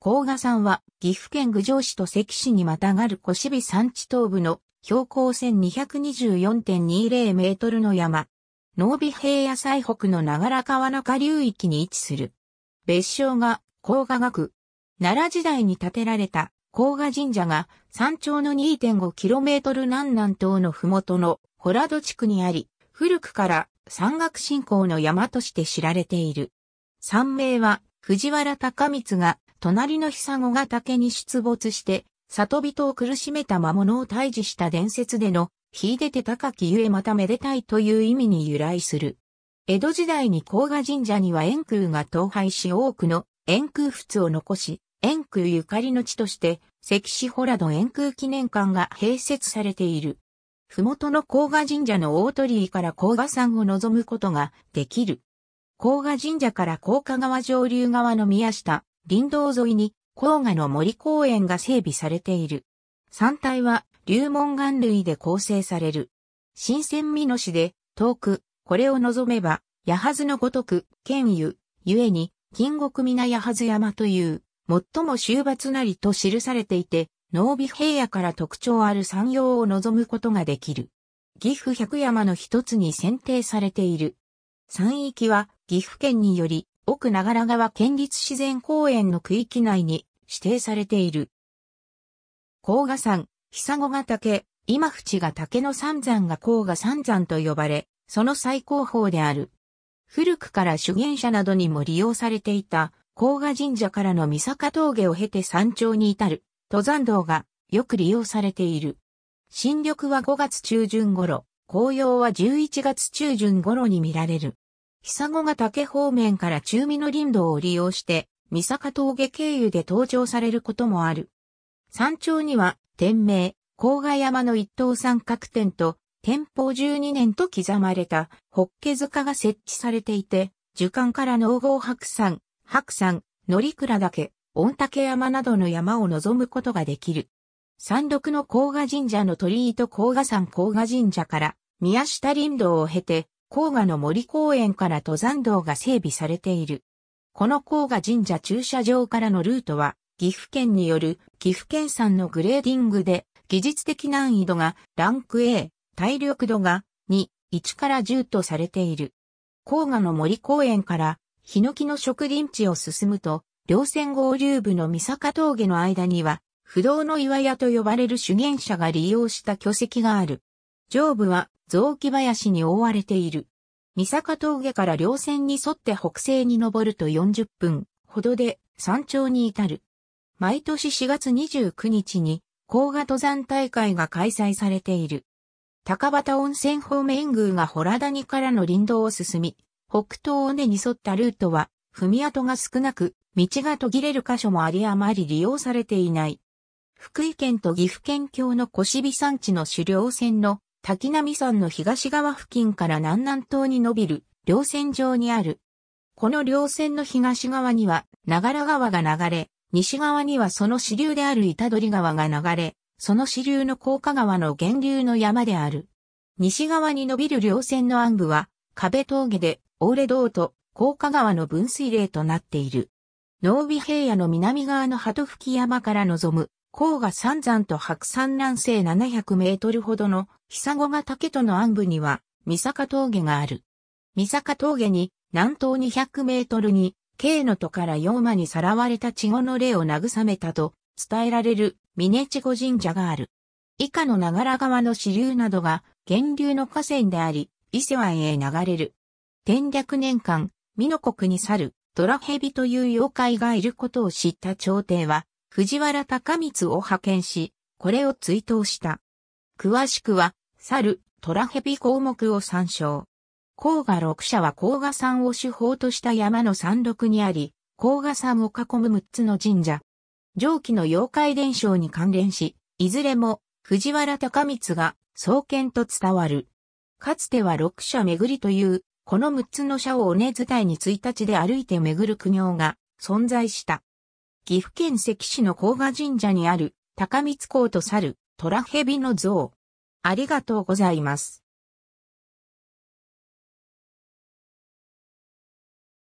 甲賀山は岐阜県郡上市と関市にまたがる越備山地東部の標高1224.20メートルの山。濃尾平野最北の長良川中流域に位置する。別称が甲賀学。奈良時代に建てられた甲賀神社が山頂の 2.5km 南南東の麓の洞戸地区にあり、古くから山岳信仰の山として知られている。山名は藤原高光が隣の久子が竹に出没して、里人を苦しめた魔物を退治した伝説での、秀でて高きゆえまためでたいという意味に由来する。江戸時代に甲賀神社には円空が倒廃し多くの円空仏を残し、円空ゆかりの地として、関市ホラド円空記念館が併設されている。麓の甲賀神社の大鳥居から甲賀山を望むことができる。甲賀神社から甲賀川上流側の宮下、林道沿いに黄河の森公園が整備されている。山体は流紋岩類で構成される。新鮮美野市で遠く、これを望めば、八幡のごとく、剣湯、ゆえに、金国皆八幡山という、最も終伐なりと記されていて、濃尾平野から特徴ある山陽を望むことができる。岐阜百山の一つに選定されている。山域は岐阜県により奥長良川県立自然公園の区域内に指定されている。甲賀山、久子ヶ岳、今淵が竹の三山が甲賀三山と呼ばれ、その最高峰である。古くから修験者などにも利用されていた甲賀神社からの三坂峠を経て山頂に至る登山道がよく利用されている。新緑は5月中旬頃、紅葉は11月中旬頃に見られる。久子が竹方面から中身の林道を利用して、三坂峠経由で登場されることもある。山頂には、天明、甲賀山の一等三角点と、天保十二年と刻まれた、ホッケ塚が設置されていて、樹冠から農郷白山、白山、乗倉岳、御嶽山などの山を望むことができる。山麓の甲賀神社の鳥居と甲賀山甲賀神社から、宮下林道を経て、黄河の森公園から登山道が整備されている。この黄河神社駐車場からのルートは、岐阜県による岐阜県産のグレーディングで、技術的難易度がランク A、体力度が2、1から10とされている。黄河の森公園から、ヒノキの植林地を進むと、稜線合流部の三坂峠の間には、不動の岩屋と呼ばれる修験者が利用した巨石がある。上部は雑木林に覆われている。三坂峠から稜線に沿って北西に登ると40分ほどで山頂に至る。毎年4月29日に甲賀登山大会が開催されている。高畑温泉方面宮が洞谷からの林道を進み、北東尾根に沿ったルートは踏み跡が少なく、道が途切れる箇所もありあまり利用されていない。福井県と岐阜県境の小尻山地の狩猟船の滝波山の東側付近から南南東に伸びる稜線上にある。この稜線の東側には長良川が流れ、西側にはその支流である板取川が流れ、その支流の高架川の源流の山である。西側に伸びる稜線の暗部は、壁峠で、オーレ道と高架川の分水嶺となっている。濃尾平野の南側の鳩吹山から望む甲賀三山と白山南西700メートルほどの久子ヶ岳との暗部には、三坂峠がある。三坂峠に、南東200メートルに、京の都から妖魔にさらわれた稚児の霊を慰めたと伝えられる峰稚児神社がある。以下の長良川の支流などが源流の河川であり、伊勢湾へ流れる。天略年間、美濃国に去る、ドラヘビという妖怪がいることを知った朝廷は、藤原高光を派遣し、これを追悼した。詳しくは、猿、虎蛇項目を参照。甲賀六社は甲賀山を主砲とした山の山麓にあり、甲賀山を囲む六つの神社。上記の妖怪伝承に関連し、いずれも藤原高光が創建と伝わる。かつては六社巡りという、この六つの社を尾根伝いに一日で歩いて巡る苦行が存在した。岐阜県関市の甲賀神社にある高光公と猿、虎蛇の像。ありがとうございます。